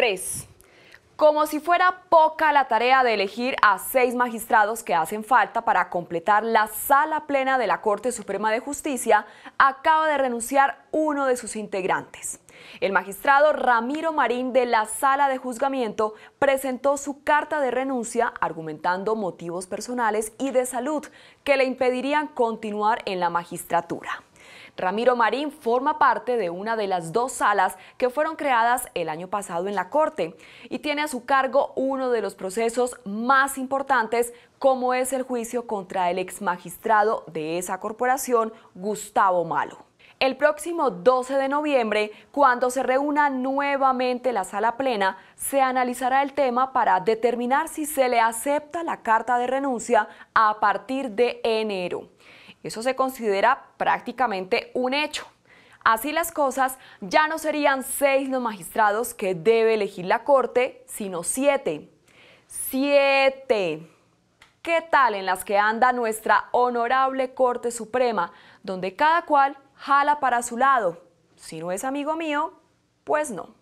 3. Como si fuera poca la tarea de elegir a seis magistrados que hacen falta para completar la sala plena de la Corte Suprema de Justicia, acaba de renunciar uno de sus integrantes. El magistrado Ramiro Marín de la sala de juzgamiento presentó su carta de renuncia argumentando motivos personales y de salud que le impedirían continuar en la magistratura. Ramiro Marín forma parte de una de las dos salas que fueron creadas el año pasado en la Corte y tiene a su cargo uno de los procesos más importantes como es el juicio contra el ex magistrado de esa corporación, Gustavo Malo. El próximo 12 de noviembre, cuando se reúna nuevamente la sala plena, se analizará el tema para determinar si se le acepta la carta de renuncia a partir de enero. Eso se considera prácticamente un hecho. Así las cosas, ya no serían seis los magistrados que debe elegir la Corte, sino siete. Siete. ¿Qué tal en las que anda nuestra honorable Corte Suprema, donde cada cual jala para su lado? Si no es amigo mío, pues no.